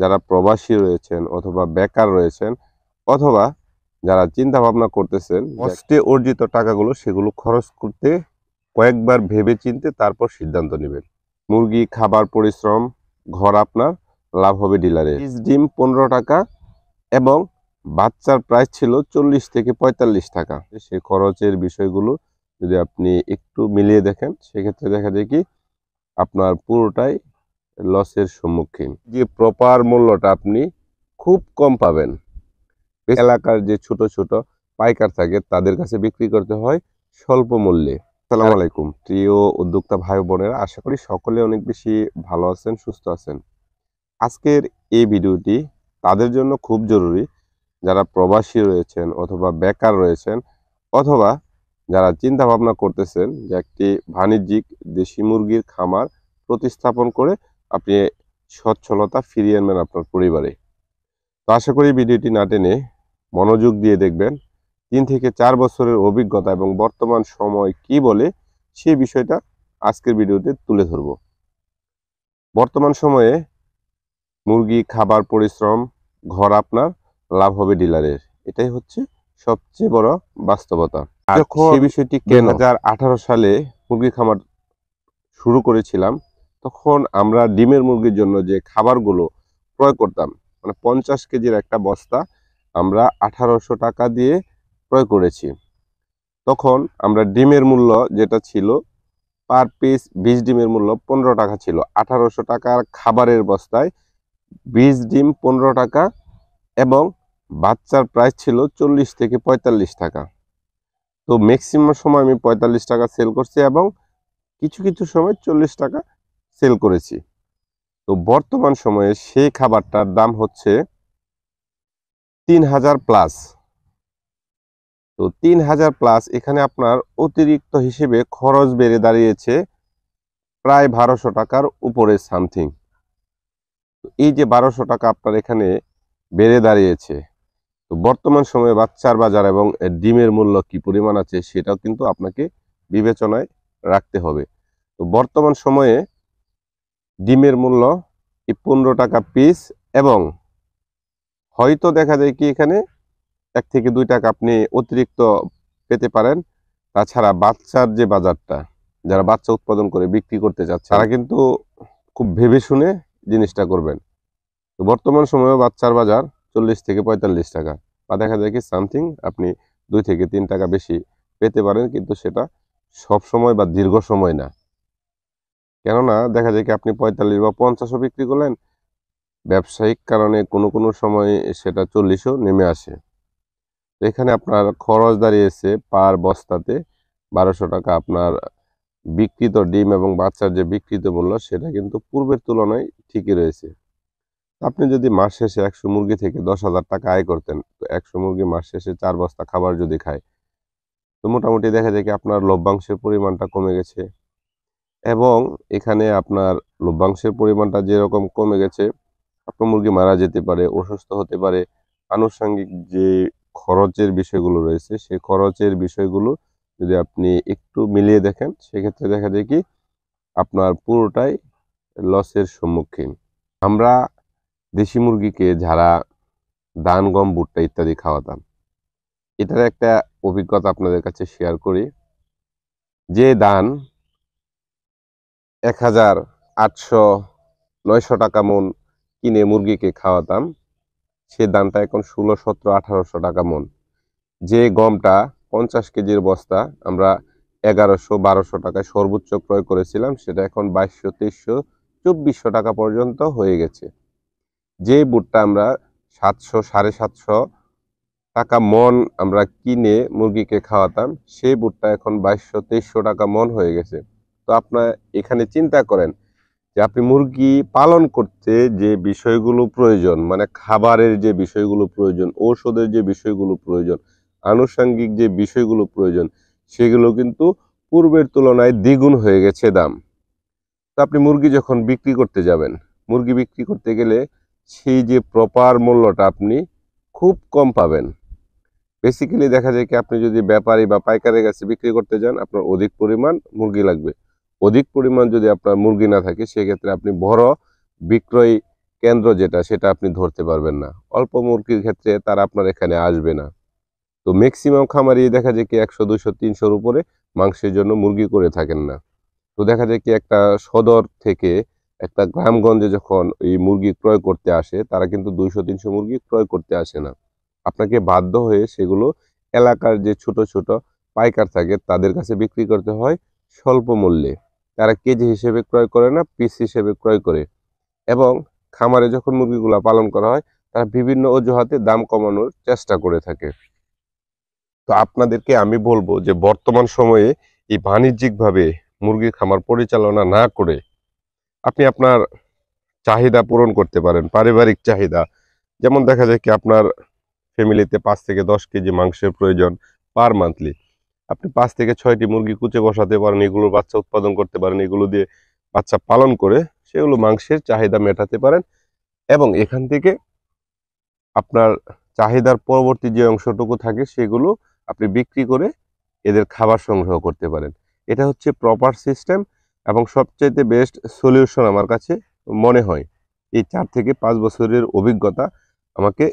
যারা প্রবাসী রয়েছেন অথবা বেকার রয়েছেন অথবা যারা চিন্তা ভাবনা করতেছেন কষ্টে অর্জিত টাকাগুলো সেগুলো খরচ করতে কয়েকবার ভেবে চিনতে তারপর সিদ্ধান্ত নেবেন মুরগি খাবার পরিশ্রম ঘর আপনার লাভ হবে ডিলারে ডিম পনেরো টাকা এবং বাচ্চার প্রাইস ছিল চল্লিশ থেকে পঁয়তাল্লিশ টাকা সে খরচের বিষয়গুলো যদি আপনি একটু মিলিয়ে দেখেন সেক্ষেত্রে দেখা যায় কি আপনার পুরোটাই লসের সম্মুখীন যে প্রপার মূল্যটা আপনি খুব কম পাবেন এলাকার যে ছোট ছোট পাইকার থাকে তাদের কাছে বিক্রি করতে হয় স্বল্প মূল্যে সালাম হ্যাঁ। আলাইকুম প্রিয় উদ্যোক্তা ভাই বোনেরা আশা করি সকলে অনেক বেশি ভালো আছেন সুস্থ আছেন আজকের এই ভিডিওটি তাদের জন্য খুব জরুরি যারা প্রবাসী রয়েছেন অথবা বেকার রয়েছেন অথবা যারা চিন্তা ভাবনা করতেছেন যে একটি বাণিজ্যিক দেশি মুরগির খামার প্রতিস্থাপন করে আপনি সচ্ছলতা ফিরিয়ে আনবেন আপনার পরিবারে তো আশা করি ভিডিওটি না টেনে মনোযোগ দিয়ে দেখবেন তিন থেকে চার বছরের অভিজ্ঞতা এবং বর্তমান সময় কি বলে সে বিষয়টা আজকের ভিডিওতে তুলে ধরব বর্তমান সময়ে মুরগি খাবার পরিশ্রম ঘর আপনার লাভ হবে ডিলারের এটাই হচ্ছে সবচেয়ে বড় বাস্তবতা বিষয়টি দু সালে মুরগি খামার শুরু করেছিলাম তখন আমরা ডিমের মুরগির জন্য যে খাবারগুলো ক্রয় করতাম মানে পঞ্চাশ কেজির একটা বস্তা আমরা আঠারোশো টাকা দিয়ে ক্রয় করেছি তখন আমরা ডিমের মূল্য যেটা ছিল পার পিস বিশ ডিমের মূল্য পনেরো টাকা ছিল আঠারোশো টাকার খাবারের বস্তায় বিশ ডিম পনেরো টাকা এবং বাচ্চার প্রাইস ছিল চল্লিশ থেকে পঁয়তাল্লিশ টাকা তো ম্যাক্সিমাম সময় আমি পঁয়তাল্লিশ টাকা সেল করছি এবং কিছু কিছু সময় চল্লিশ টাকা সেল করেছি তো বর্তমান সময়ে সেই খাবারটার দাম হচ্ছে তিন হাজার প্লাস তো তিন হাজার প্লাস এখানে আপনার অতিরিক্ত হিসেবে খরচ বেড়ে দাঁড়িয়েছে প্রায় বারোশো টাকার উপরে সামথিং এই যে বারোশো টাকা আপনার এখানে বেড়ে দাঁড়িয়েছে তো বর্তমান সময়ে বাচ্চার বাজার এবং ডিমের মূল্য কি পরিমাণ আছে সেটাও কিন্তু আপনাকে বিবেচনায় রাখতে হবে তো বর্তমান সময়ে ডিমের মূল্য পনেরো টাকা পিস এবং হয়তো দেখা যায় কি এখানে এক থেকে দুই টাকা আপনি অতিরিক্ত পেতে পারেন তাছাড়া বাচ্চার যে বাজারটা যারা বাচ্চা উৎপাদন করে বিক্রি করতে চাচ্ছে তারা কিন্তু খুব ভেবে শুনে জিনিসটা করবেন তো বর্তমান সময়ে বাচ্চার বাজার চল্লিশ থেকে পঁয়তাল্লিশ টাকা বা দেখা যায় কি সামথিং আপনি দুই থেকে তিন টাকা বেশি পেতে পারেন কিন্তু সেটা সব সময় বা দীর্ঘ সময় না কেননা দেখা যায় কি আপনি পঁয়তাল্লিশ বা পঞ্চাশও বিক্রি করলেন ব্যবসায়িক কারণে কোনো কোনো সময় সেটা চল্লিশও নেমে আসে এখানে আপনার খরচ দাঁড়িয়েছে পার বস্তাতে বারোশো টাকা আপনার বিকৃত ডিম এবং বাচ্চার যে বিকৃত মূল্য সেটা কিন্তু পূর্বের তুলনায় ঠিকই রয়েছে আপনি যদি মাস শেষে একশো মুরগি থেকে দশ হাজার টাকা আয় করতেন তো একশো মুরগি মাস শেষে চার বস্তা খাবার যদি খায় তো মোটামুটি দেখা যায় কি আপনার লভ্যাংশের পরিমাণটা কমে গেছে এবং এখানে আপনার লভ্যাংশের পরিমাণটা যেরকম কমে গেছে আপনার মুরগি মারা যেতে পারে অসুস্থ হতে পারে আনুষঙ্গিক যে খরচের বিষয়গুলো রয়েছে সেই খরচের বিষয়গুলো যদি আপনি একটু মিলিয়ে দেখেন সেক্ষেত্রে দেখা যায় কি আপনার পুরোটাই লসের সম্মুখীন আমরা দেশি মুরগিকে যারা দান গম ভুট্টা ইত্যাদি খাওয়াতাম এটার একটা অভিজ্ঞতা আপনাদের কাছে শেয়ার করি যে দান এক হাজার আটশো নয়শো টাকা মন কিনে মুরগিকে খাওয়াতাম সে দামটা এখন ষোলো সতেরো আঠারোশো টাকা মন যে গমটা পঞ্চাশ কেজির বস্তা আমরা এগারোশো বারোশো টাকায় সর্বোচ্চ ক্রয় করেছিলাম সেটা এখন বাইশশো তেইশশো চব্বিশশো টাকা পর্যন্ত হয়ে গেছে যে বুটটা আমরা সাতশো সাড়ে সাতশো টাকা মন আমরা কিনে মুরগিকে খাওয়াতাম সেই বুটটা এখন বাইশশো তেইশশো টাকা মন হয়ে গেছে তো আপনার এখানে চিন্তা করেন যে আপনি মুরগি পালন করতে যে বিষয়গুলো প্রয়োজন মানে খাবারের যে বিষয়গুলো প্রয়োজন ঔষধের যে বিষয়গুলো প্রয়োজন আনুষঙ্গিক যে বিষয়গুলো প্রয়োজন সেগুলো কিন্তু পূর্বের তুলনায় দ্বিগুণ হয়ে গেছে দাম তো আপনি মুরগি যখন বিক্রি করতে যাবেন মুরগি বিক্রি করতে গেলে সেই যে প্রপার মূল্যটা আপনি খুব কম পাবেন বেসিক্যালি দেখা যায় কি আপনি যদি ব্যাপারী বা পাইকারের কাছে বিক্রি করতে যান আপনার অধিক পরিমাণ মুরগি লাগবে অধিক পরিমাণ যদি আপনার মুরগি না থাকে সেক্ষেত্রে আপনি বড় বিক্রয় কেন্দ্র যেটা সেটা আপনি ধরতে পারবেন না অল্প মুরগির ক্ষেত্রে তারা আপনার এখানে আসবে না তো ম্যাক্সিমাম খামারি দেখা যায় কি একশো দুশো তিনশোর উপরে মাংসের জন্য মুরগি করে থাকেন না তো দেখা যায় কি একটা সদর থেকে একটা গ্রামগঞ্জে যখন এই মুরগি ক্রয় করতে আসে তারা কিন্তু দুইশো তিনশো মুরগি ক্রয় করতে আসে না আপনাকে বাধ্য হয়ে সেগুলো এলাকার যে ছোট ছোট পাইকার থাকে তাদের কাছে বিক্রি করতে হয় স্বল্প মূল্যে তারা কেজি হিসেবে ক্রয় করে না পিস হিসেবে ক্রয় করে এবং খামারে যখন মুরগিগুলো পালন করা হয় তারা বিভিন্ন অজুহাতে দাম কমানোর চেষ্টা করে থাকে তো আপনাদেরকে আমি বলবো যে বর্তমান সময়ে এই বাণিজ্যিকভাবে মুরগির খামার পরিচালনা না করে আপনি আপনার চাহিদা পূরণ করতে পারেন পারিবারিক চাহিদা যেমন দেখা যায় কি আপনার ফ্যামিলিতে পাঁচ থেকে দশ কেজি মাংসের প্রয়োজন পার মান্থলি আপনি পাঁচ থেকে ছয়টি মুরগি কুচে বসাতে পারেন এগুলোর বাচ্চা উৎপাদন করতে পারেন এগুলো দিয়ে বাচ্চা পালন করে সেগুলো মাংসের চাহিদা মেটাতে পারেন এবং এখান থেকে আপনার চাহিদার পরবর্তী যে অংশটুকু থাকে সেগুলো আপনি বিক্রি করে এদের খাবার সংগ্রহ করতে পারেন এটা হচ্ছে প্রপার সিস্টেম এবং সবচাইতে বেস্ট সলিউশন আমার কাছে মনে হয় এই চার থেকে পাঁচ বছরের অভিজ্ঞতা আমাকে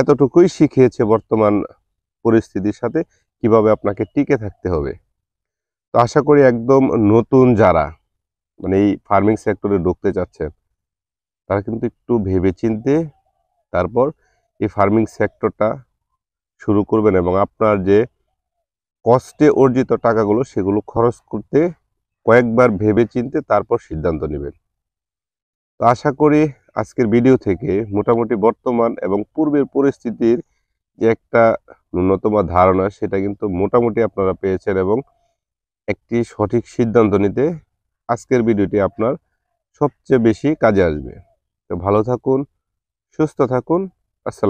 এতটুকুই শিখিয়েছে বর্তমান পরিস্থিতির সাথে কিভাবে আপনাকে টিকে থাকতে হবে তো আশা করি একদম নতুন যারা মানে এই ফার্মিং সেক্টরে ঢুকতে চাচ্ছেন তারা কিন্তু একটু ভেবে চিনতে তারপর এই ফার্মিং সেক্টরটা শুরু করবেন এবং আপনার যে কষ্টে অর্জিত টাকাগুলো সেগুলো খরচ করতে কয়েকবার ভেবে চিনতে তারপর সিদ্ধান্ত নেবেন তো আশা করি আজকের ভিডিও থেকে মোটামুটি বর্তমান এবং পূর্বের পরিস্থিতির যে একটা ন্যূনতম ধারণা সেটা কিন্তু মোটামুটি আপনারা পেয়েছেন এবং একটি সঠিক সিদ্ধান্ত নিতে আজকের ভিডিওটি আপনার সবচেয়ে বেশি কাজে আসবে তো ভালো থাকুন সুস্থ থাকুন আসসালাম